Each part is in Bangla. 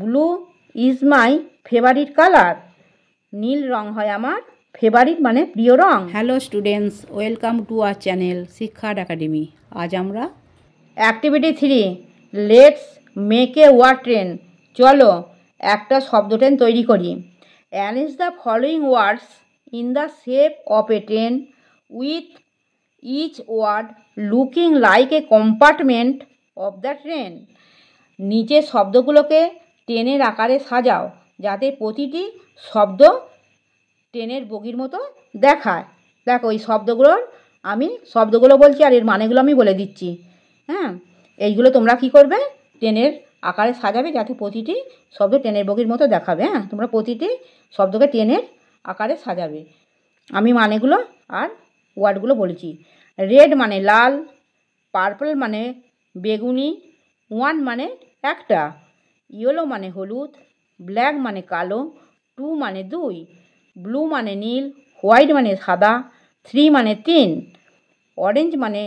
blue is my favourite colour নীল রং হয় আমার ফেভারিট মানে প্রিয় রং hello students welcome to our channel শিক্ষার একাডেমি আজ আমরা activity three let's make a word train চলো একটা শব্দ ট্রেন তৈরি করি arrange the following words in the shape of a train with each word looking like a compartment of the train নিচে শব্দগুলোকে ট্রেনের আকারে সাজাও যাতে প্রতিটি শব্দ ট্রেনের বগির মতো দেখায় দেখো ওই শব্দগুলোর আমি শব্দগুলো বলছি আর এর মানেগুলো আমি বলে দিচ্ছি হ্যাঁ এইগুলো তোমরা কি করবে ট্রেনের আকারে সাজাবে যাতে প্রতিটি শব্দ ট্রেনের বগির মতো দেখাবে হ্যাঁ তোমরা প্রতিটি শব্দকে ট্রেনের আকারে সাজাবে আমি মানেগুলো আর ওয়ার্ডগুলো বলেছি রেড মানে লাল পার্পল মানে বেগুনি ওয়ান মানে একটা ইয়েলো মানে হলুদ ব্ল্যাক মানে কালো টু মানে দুই ব্লু মানে নীল হোয়াইট মানে সাদা থ্রি মানে তিন অরেঞ্জ মানে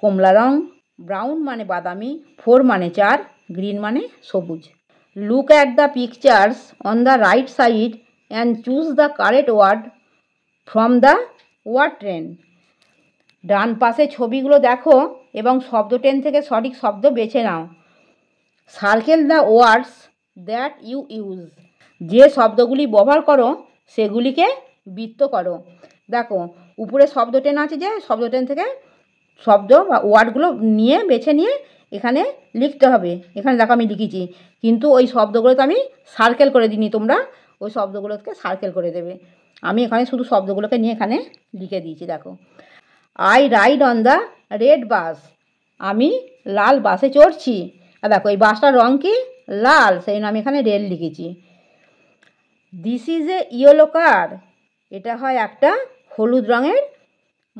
কমলা রং ব্রাউন মানে বাদামি ফোর মানে চার গ্রিন মানে সবুজ look at the pictures on the right side and choose the correct word from the word train ডান পাশে ছবিগুলো দেখো এবং শব্দ ট্রেন থেকে সঠিক শব্দ বেছে নাও circle the words that you use যে শব্দগুলি ব্যবহার করো সেগুলিকে বৃত্ত করো দেখো উপরে শব্দ টেন আছে যে শব্দ টেন থেকে শব্দ বা ওয়ার্ডগুলো নিয়ে বেছে নিয়ে এখানে লিখতে হবে এখানে দেখো আমি লিখেছি কিন্তু ওই শব্দগুলোতে আমি সার্কেল করে দিইনি তোমরা ওই শব্দগুলোকে সার্কেল করে দেবে আমি এখানে শুধু শব্দগুলোকে নিয়ে এখানে লিখে দিয়েছি দেখো I ride on the red bus আমি লাল বাসে চড়ছি আর দেখো এই বাসটার রং কি লাল সেই জন্য আমি এখানে রেল লিখেছি this is a yellow car এটা হয় একটা হলুদ রঙের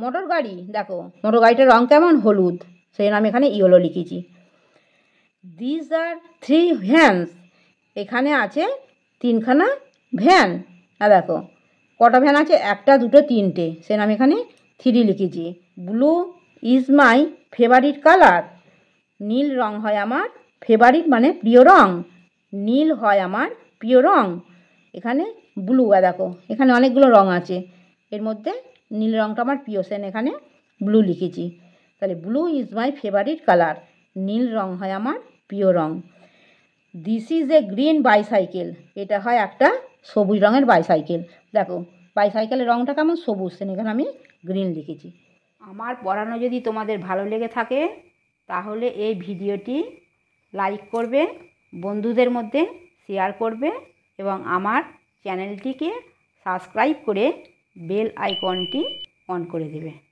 মোটর গাড়ি দেখো মোটর গাড়িটার রং কেমন হলুদ সেই জন্য আমি এখানে ইয়েলো লিখেছি দিস আর থ্রি ভ্যানস এখানে আছে তিনখানা ভ্যান আর দেখো কটা ভ্যান আছে একটা দুটো তিনটে সে আমি এখানে থ্রি লিখেছি blue is my favourite colour নীল রং হয় আমার ফেভারিট মানে প্রিয় রং নীল হয় আমার প্রিয় রং এখানে ব্লু দেখো এখানে অনেকগুলো রং আছে এর মধ্যে নীল রঙটা আমার প্রিয় সেন এখানে ব্লু লিখেছি তাহলে blue is my favourite colour নীল রং হয় আমার প্রিয় রং this is a green bicycle এটা হয় একটা সবুজ রঙের বাইসাইকেল দেখো বাইসাইকেলের রঙটা কেমন সবুজ সেন এখানে আমি গ্রিন লিখেছি আমার পড়ানো যদি তোমাদের ভালো লেগে থাকে তাহলে এই ভিডিওটি লাইক করবে বন্ধুদের মধ্যে শেয়ার করবে এবং আমার চ্যানেলটিকে সাবস্ক্রাইব করে বেল আইকনটি অন করে দেবে